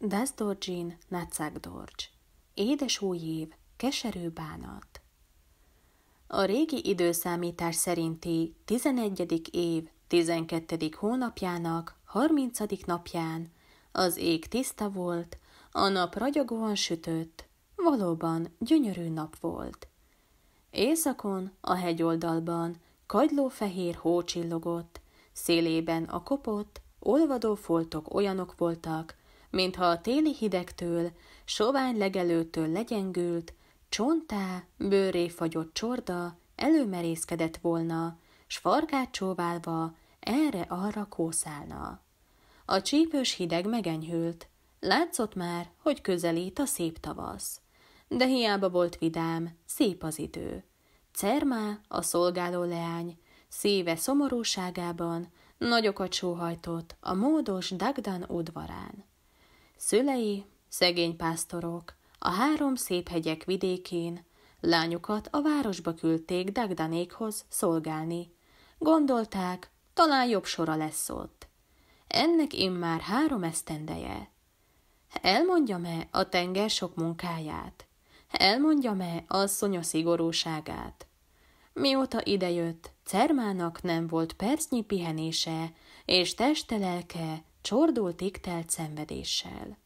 Das Dorjin Édes új év, keserű bánat. A régi időszámítás szerinti 11. év 12. hónapjának 30. napján az ég tiszta volt, a nap ragyogóan sütött, valóban gyönyörű nap volt. Északon, a hegyoldalban, kagylófehér hó csillogott, szélében a kopott, olvadó foltok olyanok voltak, mintha a téli hidegtől, sovány legelőtől legyengült, csontá, bőré fagyott csorda előmerészkedett volna, s farkát csóválva erre-arra kószálna. A csípős hideg megenyhült, látszott már, hogy közelít a szép tavasz. De hiába volt vidám, szép az idő. Cermá, a szolgáló leány, szíve szomorúságában nagyokat sóhajtott a módos Dagdan udvarán. Szülei, szegény pásztorok, a három szép hegyek vidékén, lányukat a városba küldték Dagdanékhoz szolgálni. Gondolták, talán jobb sora lesz ott. Ennek immár három esztendeje. Elmondja e a tenger sok munkáját? Elmondja e a szonya szigorúságát? Mióta idejött, Cermának nem volt percnyi pihenése, és teste lelke Csordult telt szenvedéssel.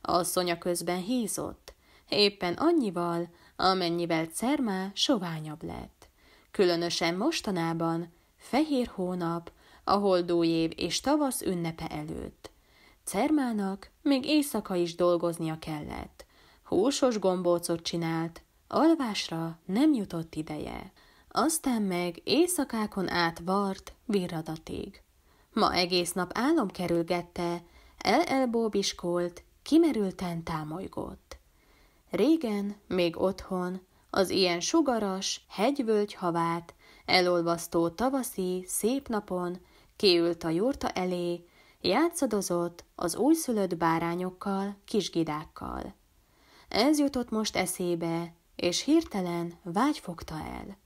A szonya közben hízott, éppen annyival, amennyivel Cermá soványabb lett. Különösen mostanában, fehér hónap, a holdó év és tavasz ünnepe előtt. Cermának még éjszaka is dolgoznia kellett. Húsos gombócot csinált, alvásra nem jutott ideje. Aztán meg éjszakákon át vart virradatig. Ma egész nap álom kerülgette, el el-elbóbiskolt, kimerülten támolygott. Régen, még otthon, az ilyen sugaras, hegyvölgy havát, elolvasztó tavaszi, szép napon, kiült a jurta elé, játszadozott az újszülött bárányokkal, kisgidákkal. Ez jutott most eszébe, és hirtelen vágy fogta el.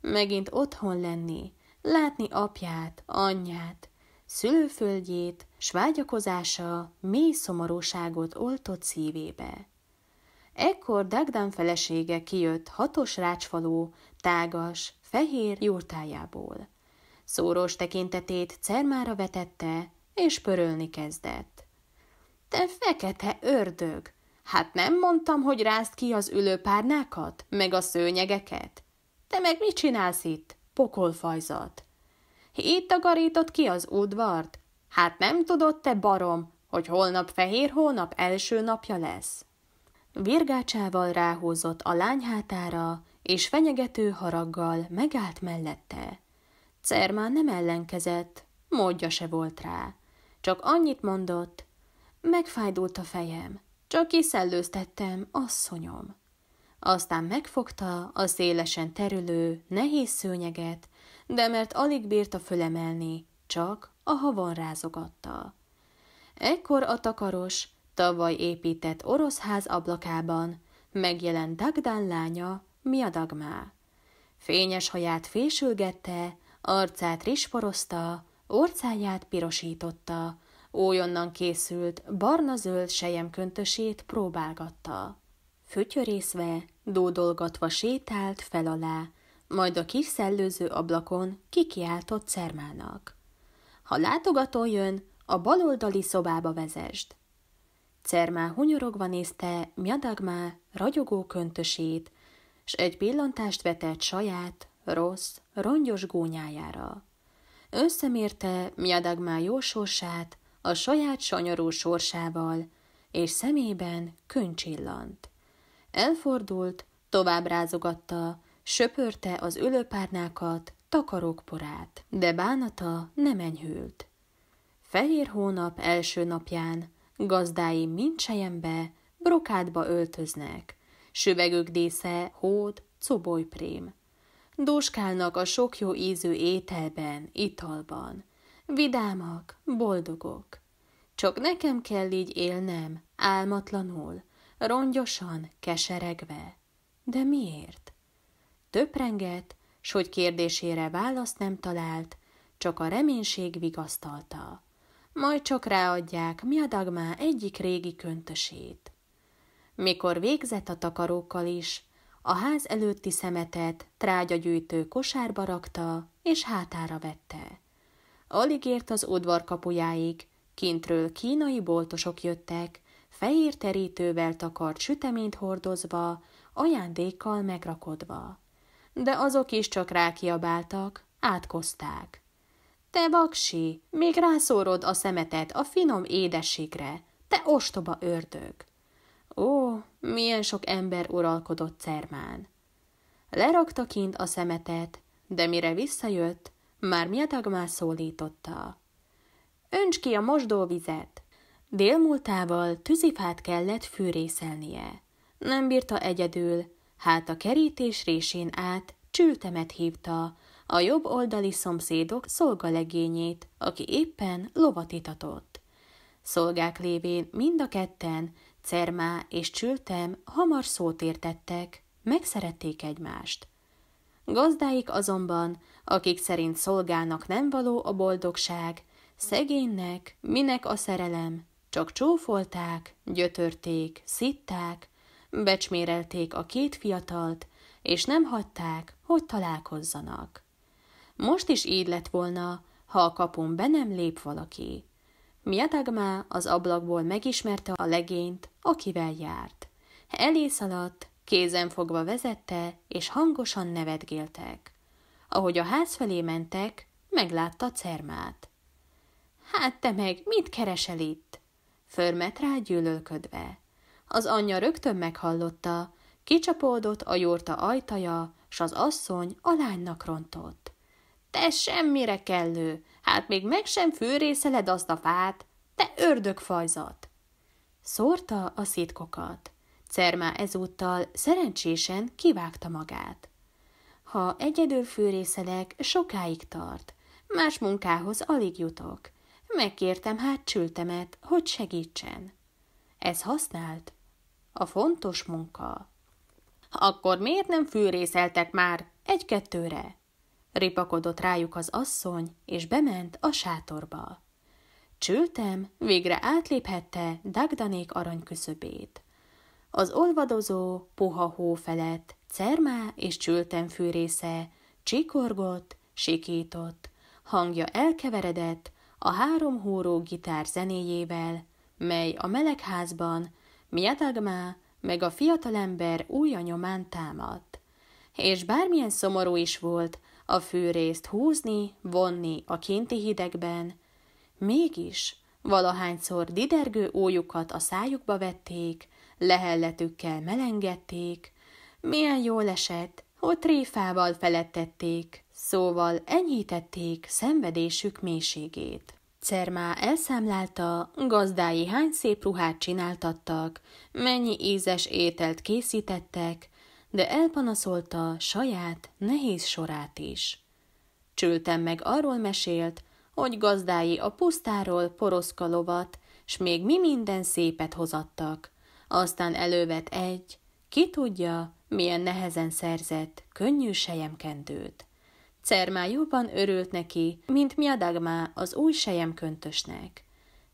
Megint otthon lenni, látni apját, anyját, szülőföldjét, s vágyakozása mély szomorúságot oltott szívébe. Ekkor Dagdan felesége kijött hatos rácsfaló, tágas, fehér jurtájából. Szórós tekintetét cermára vetette, és pörölni kezdett. Te fekete ördög! Hát nem mondtam, hogy rázd ki az ülőpárnákat, meg a szőnyegeket? Te meg mit csinálsz itt, pokolfajzat? Így takarított ki az udvart. Hát nem tudod te, barom, hogy holnap fehér hónap első napja lesz. Virgácsával ráhúzott a lány hátára, és fenyegető haraggal megállt mellette. Cermán nem ellenkezett, módja se volt rá. Csak annyit mondott, megfájdult a fejem, csak kiszellőztettem, asszonyom. Aztán megfogta a szélesen terülő, nehéz szőnyeget, de mert alig bírta fölemelni, csak a havon rázogatta. Ekkor a takaros, tavaly épített orosz ház ablakában megjelent Dagdán lánya, Dagmá. Fényes haját fésülgette, arcát risporozta, orcáját pirosította, ójonnan készült barna-zöld sejemköntösét próbálgatta. Fütyörészve, dódolgatva sétált fel alá, majd a kis szellőző ablakon kikiáltott Cermának. Ha látogató jön, a baloldali szobába vezest. Cermá hunyorogva nézte Mjadagmá ragyogó köntösét, s egy pillantást vetett saját, rossz, rongyos gónyájára. Összemérte Mjadagmá jó sorsát a saját sanyarú sorsával, és szemében könycsillant. Elfordult, tovább rázogatta, söpörte az ölőpárnákat, takarókporát, de bánata nem enyhült. Fehér hónap első napján gazdái mind sejembe, brokádba öltöznek, süvegök dísze hód, cobolyprém. Dóskálnak a sok jó ízű ételben, italban. Vidámak, boldogok. Csak nekem kell így élnem, álmatlanul, rongyosan, keseregve. De miért? Töprengett, s hogy kérdésére választ nem talált, csak a reménység vigasztalta. Majd csak ráadják mi a dagmá egyik régi köntösét. Mikor végzett a takarókkal is, a ház előtti szemetet trágyagyűjtő kosárba rakta, és hátára vette. Alig ért az udvar kapujáig, kintről kínai boltosok jöttek, fehér terítővel takart süteményt hordozva, ajándékkal megrakodva de azok is csak rákiabáltak, átkozták. Te vaksi, még rászórod a szemetet a finom édességre, te ostoba ördög! Ó, milyen sok ember uralkodott Cermán! Lerakta kint a szemetet, de mire visszajött, már Miatag már szólította. Önts ki a mosdóvizet! Délmúltával tűzifát kellett fűrészelnie. Nem bírta egyedül, hát a kerítés résén át csültemet hívta, a jobb oldali szomszédok szolgalegényét, aki éppen lovat itatott. Szolgák lévén mind a ketten, Cermá és Csültem hamar szót értettek, megszerették egymást. Gazdáik azonban, akik szerint szolgának nem való a boldogság, szegénynek, minek a szerelem, csak csófolták, gyötörték, szitták, becsmérelték a két fiatalt, és nem hagyták, hogy találkozzanak. Most is így lett volna, ha a kapun be nem lép valaki. Miadagmá az ablakból megismerte a legényt, akivel járt. Elé szaladt, kézen fogva vezette, és hangosan nevetgéltek. Ahogy a ház felé mentek, meglátta Cermát. Hát te meg mit keresel itt? Förmet rá gyűlölködve. Az anyja rögtön meghallotta, kicsapódott a jórta ajtaja, s az asszony a lánynak rontott. Te semmire kellő, hát még meg sem fűrészeled azt a fát, te ördögfajzat! Szórta a szitkokat. Cermá ezúttal szerencsésen kivágta magát. Ha egyedül fűrészelek, sokáig tart. Más munkához alig jutok. Megkértem hát csültemet, hogy segítsen. Ez használt? A fontos munka. Akkor miért nem fűrészeltek már? Egy-kettőre. Ripakodott rájuk az asszony, és bement a sátorba. Csültem, végre átléphette Dagdanék aranyküszöbét. Az olvadozó, puha hó felett, cermá és csültem fűrésze, csikorgott, sikított, hangja elkeveredett a három húró gitár zenéjével, mely a melegházban Miadagmá meg a fiatalember új nyomán támadt. És bármilyen szomorú is volt a fűrészt húzni, vonni a kinti hidegben, mégis valahányszor didergő ójukat a szájukba vették, lehelletükkel melengedték, milyen jól esett, hogy tréfával felettették, szóval enyhítették szenvedésük mélységét már elszámlálta, gazdái hány szép ruhát csináltattak, mennyi ízes ételt készítettek, de elpanaszolta saját nehéz sorát is. Csültem meg arról mesélt, hogy gazdái a pusztáról poroszka lovat, s még mi minden szépet hozattak. Aztán elővet egy, ki tudja, milyen nehezen szerzett, könnyű sejemkendőt. Cermá jobban örült neki, mint Miadagmá az új sejem köntösnek.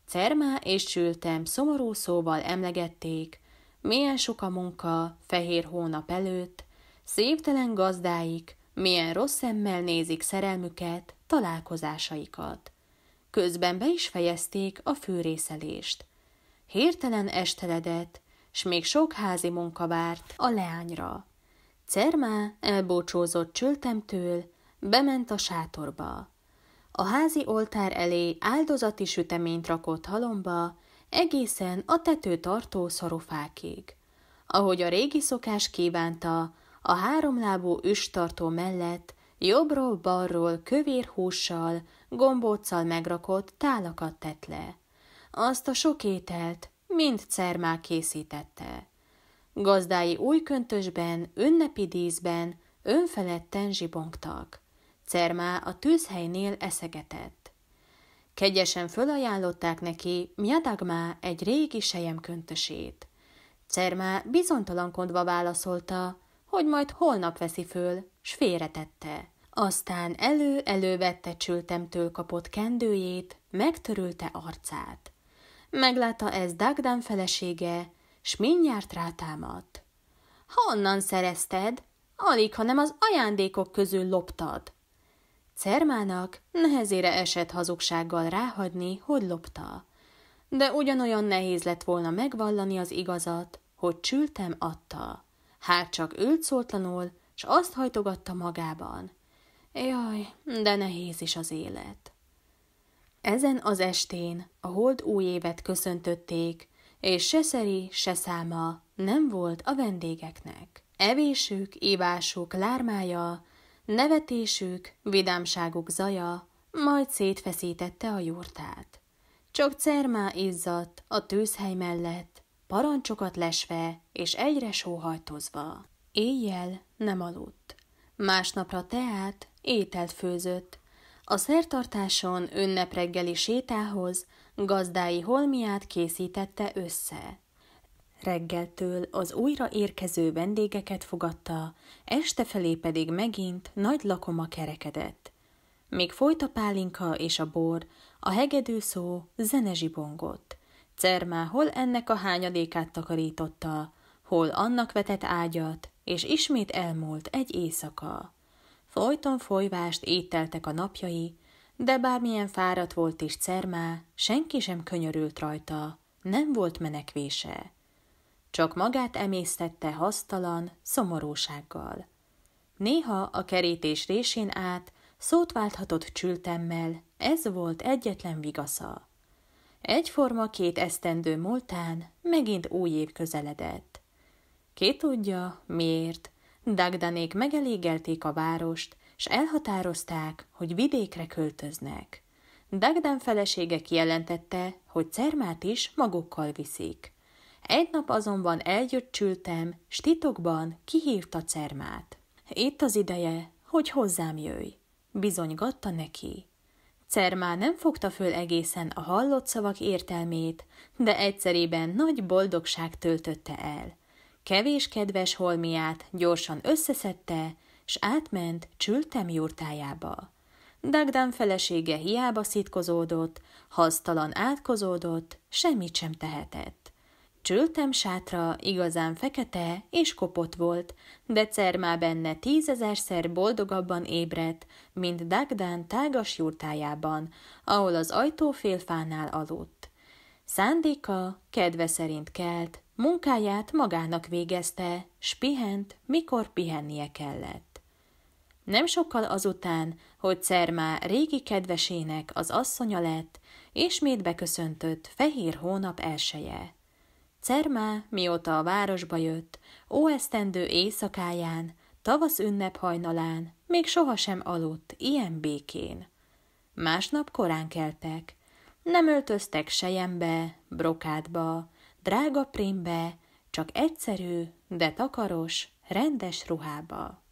Cermá és Csültem szomorú szóval emlegették, milyen sok a munka fehér hónap előtt, szívtelen gazdáik, milyen rossz szemmel nézik szerelmüket, találkozásaikat. Közben be is fejezték a fűrészelést. Hirtelen esteledett, s még sok házi munka várt a leányra. Cermá elbúcsúzott csültemtől, Bement a sátorba. A házi oltár elé áldozati süteményt rakott halomba, egészen a tető tartó szarofákig. Ahogy a régi szokás kívánta, a háromlábú üstartó mellett jobbról-balról kövér hússal, gombóccal megrakott tálakat tett le. Azt a sok ételt mind cermá készítette. Gazdái új köntösben, ünnepi díszben, önfeledten zsibongtak. Cermá a tűzhelynél eszegetett. Kegyesen fölajánlották neki Miadagmá egy régi sejemköntösét. Cermá bizonytalankodva válaszolta, hogy majd holnap veszi föl, s félretette. Aztán elő-elővette csültemtől kapott kendőjét, megtörülte arcát. Meglátta ez dagdán felesége, s mindjárt rátámadt. Honnan szerezted? Alig, hanem az ajándékok közül loptad. Cermának nehezére esett hazugsággal ráhagyni, hogy lopta. De ugyanolyan nehéz lett volna megvallani az igazat, hogy csültem adta. Hát csak ült szótlanul, s azt hajtogatta magában. Jaj, de nehéz is az élet. Ezen az estén a hold új évet köszöntötték, és se szeri, se száma nem volt a vendégeknek. Evésük, ivásuk, lármája Nevetésük, vidámságuk zaja, majd szétfeszítette a jurtát. Csak Cermá izzadt a tűzhely mellett, parancsokat lesve és egyre sóhajtozva. Éjjel nem aludt. Másnapra teát, ételt főzött. A szertartáson ünnepreggeli sétához gazdái holmiát készítette össze. Reggeltől az újra érkező vendégeket fogadta, este felé pedig megint nagy lakoma kerekedett. Még folyt a pálinka és a bor, a hegedű szó zenezsibongott. Cermá hol ennek a hányadékát takarította, hol annak vetett ágyat, és ismét elmúlt egy éjszaka. Folyton folyvást ételtek a napjai, de bármilyen fáradt volt is Cermá, senki sem könyörült rajta, nem volt menekvése. Csak magát emésztette hasztalan, szomorúsággal. Néha a kerítés résén át szót válthatott csültemmel, ez volt egyetlen vigasza. Egyforma két esztendő múltán megint új év közeledett. Ki tudja, miért, Dagdanék megelégelték a várost, s elhatározták, hogy vidékre költöznek. Dagdan felesége kijelentette, hogy Cermát is magukkal viszik. Egy nap azonban elgyöcsültem, s titokban kihívta cermát. Itt az ideje, hogy hozzám jöjj, bizonygatta neki. Cermá nem fogta föl egészen a hallott szavak értelmét, de egyszerében nagy boldogság töltötte el. Kevés kedves holmiát gyorsan összeszedte, s átment csültem jurtájába. Dagdan felesége hiába szitkozódott, hasztalan átkozódott, semmit sem tehetett. Csültem sátra, igazán fekete és kopott volt, de Cermá benne tízezerszer boldogabban ébredt, mint Dagdán tágas jurtájában, ahol az ajtófélfánál aludt. Szándéka kedve szerint kelt, munkáját magának végezte, s pihent, mikor pihennie kellett. Nem sokkal azután, hogy Cermá régi kedvesének az asszonya lett, ismét beköszöntött fehér hónap elseje. Cermá, mióta a városba jött, óesztendő éjszakáján, tavasz ünnep hajnalán, még sohasem aludt, ilyen békén. Másnap korán keltek. Nem öltöztek sejembe, brokádba, drága prémbe, csak egyszerű, de takaros, rendes ruhába.